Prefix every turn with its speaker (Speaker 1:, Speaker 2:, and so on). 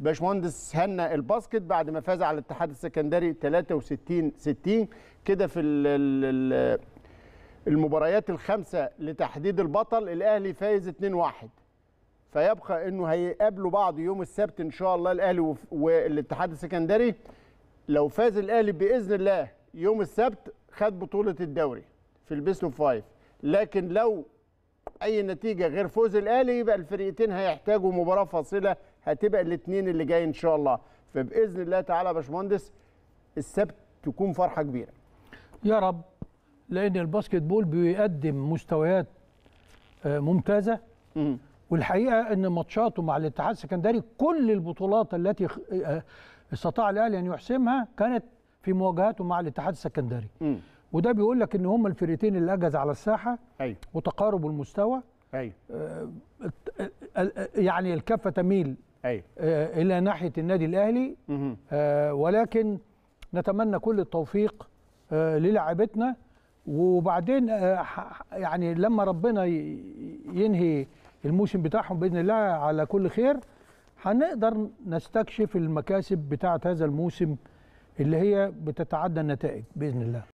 Speaker 1: باشمهندس هنا الباسكت بعد ما فاز على الاتحاد السكندري 63 60 كده في المباريات الخمسه لتحديد البطل الاهلي فايز 2 1 فيبقى انه هيقابلوا بعض يوم السبت ان شاء الله الاهلي والاتحاد السكندري لو فاز الاهلي باذن الله يوم السبت خد بطوله الدوري في البيست اوف فايف لكن لو اي نتيجه غير فوز الاهلي يبقى الفريقين هيحتاجوا مباراه فاصله هتبقى الاثنين اللي جاي ان شاء الله فباذن الله تعالى يا باشمهندس السبت تكون فرحه كبيره
Speaker 2: يا رب لان الباسكت بول بيقدم مستويات آه، ممتازه والحقيقه ان ماتشاته مع الاتحاد السكندري كل البطولات التي آه، استطاع الاهلي ان يحسمها كانت في مواجهاته مع الاتحاد السكندري م. وده بيقول لك ان هما الفريقين اللي اجز على الساحه أيوه. وتقارب المستوى أيوه. يعني الكفه تميل أيوة. آه، الى ناحيه النادي الاهلي آه، ولكن نتمنى كل التوفيق آه، للاعبتنا وبعدين يعني لما ربنا ينهي الموسم بتاعهم باذن الله على كل خير هنقدر نستكشف المكاسب بتاعه هذا الموسم اللي هي بتتعدى النتائج باذن الله